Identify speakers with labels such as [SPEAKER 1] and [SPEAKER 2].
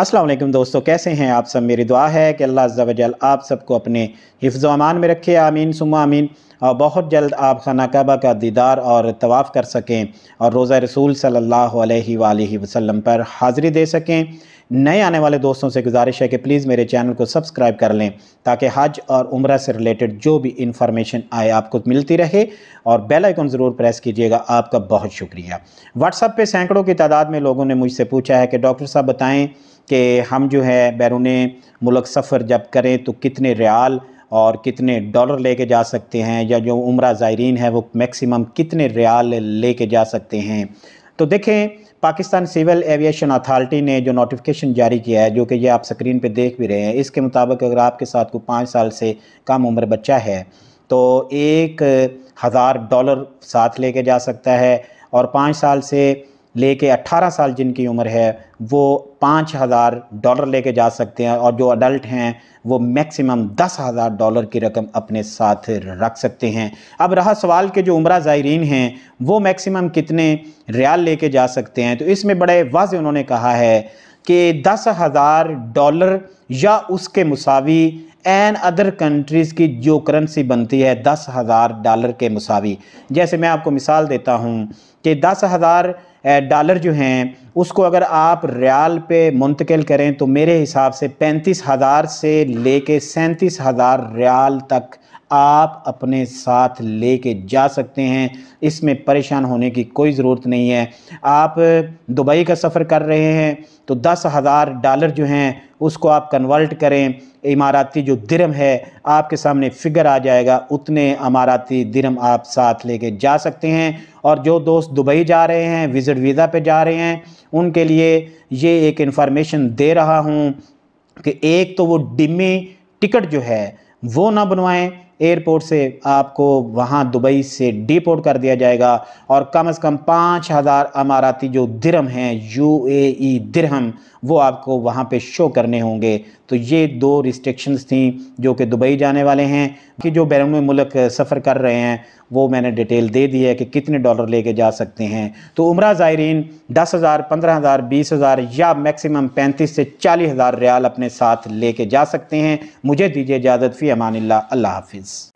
[SPEAKER 1] असलम दोस्तों कैसे हैं आप सब मेरी दुआ है कि अल्लाह अज्जा आप सबको अपने हिफ्ज़ अमान में रखे आमीन सुमा आमीन और बहुत जल्द आप खाना कबा का दीदार और तवाफ़ कर सकें और रोज़ा रसूल सल्लल्लाहु अलैहि वसल्लम पर हाज़री दे सकें नए आने वाले दोस्तों से गुजारिश है कि प्लीज़ मेरे चैनल को सब्सक्राइब कर लें ताकि हज और उम्र से रिलेटेड जो भी इन्फॉर्मेशन आए आपको मिलती रहे और बेल आइकन ज़रूर प्रेस कीजिएगा आपका बहुत शुक्रिया व्हाट्सअप पे सैकड़ों की तादाद में लोगों ने मुझसे पूछा है कि डॉक्टर साहब बताएँ कि हम जो है बैरून मुल्क सफ़र जब करें तो कितने रियाल और कितने डॉलर लेके जा सकते हैं या जो उम्र ज़ायरीन है वो मैक्सिमम कितने रियाल लेके जा सकते हैं तो देखें पाकिस्तान सिविल एविएशन अथॉरिटी ने जो नोटिफिकेशन जारी किया है जो कि ये आप स्क्रीन पे देख भी रहे हैं इसके मुताबिक अगर आपके साथ कोई पाँच साल से कम उम्र बच्चा है तो एक हज़ार डॉलर साथ लेके जा सकता है और पाँच साल से लेके 18 अट्ठारह साल जिनकी उम्र है वो पाँच हज़ार डॉलर लेके जा सकते हैं और जो अडल्ट हैं वो मैक्सिमम दस हज़ार डॉलर की रकम अपने साथ रख सकते हैं अब रहा सवाल के जो उम्र ज़ायरीन हैं वो मैक्सिमम कितने रियाल लेके जा सकते हैं तो इसमें बड़े वाज उन्होंने कहा है कि दस हज़ार डॉलर या उसके मुसावी एन अदर कंट्रीज़ की जो करेंसी बनती है दस हज़ार डॉलर के मुसावी जैसे मैं आपको मिसाल देता हूँ कि दस हज़ार डॉलर जो हैं उसको अगर आप रियाल पे मुंतकिल करें तो मेरे हिसाब से पैंतीस हज़ार से ले कर सैंतीस हज़ार रियाल तक आप अपने साथ ले जा सकते हैं इसमें परेशान होने की कोई ज़रूरत नहीं है आप दुबई का सफ़र कर रहे हैं तो दस हज़ार डॉलर जो हैं उसको आप कन्वर्ट करें इमाराती जो दिरम है आपके सामने फिगर आ जाएगा उतने अमाराती दिरम आप साथ लेके जा सकते हैं और जो दोस्त दुबई जा रहे हैं विज़िट वीज़ा पे जा रहे हैं उनके लिए ये एक इन्फॉर्मेशन दे रहा हूँ कि एक तो वो डिमी टिकट जो है वो ना बनवाएं एयरपोर्ट से आपको वहाँ दुबई से डिपोर्ट कर दिया जाएगा और कम अज़ कम पाँच हज़ार अमाराती जो दिरहम हैं यूएई दिरहम वो आपको वहाँ पे शो करने होंगे तो ये दो रिस्ट्रिक्शंस थी जो कि दुबई जाने वाले हैं कि जो बैरून मुल्क सफ़र कर रहे हैं वो मैंने डिटेल दे दी है कि कितने डॉलर लेके जा सकते हैं तो उम्र ज़ायरीन दस हज़ार पंद्रह हज़ार बीस हज़ार या मैक्सिमम पैंतीस से चालीस हज़ार रियाल अपने साथ लेके जा सकते हैं मुझे दीजिए इजाज़त फ़ी अमान अल्लाह हाफिज़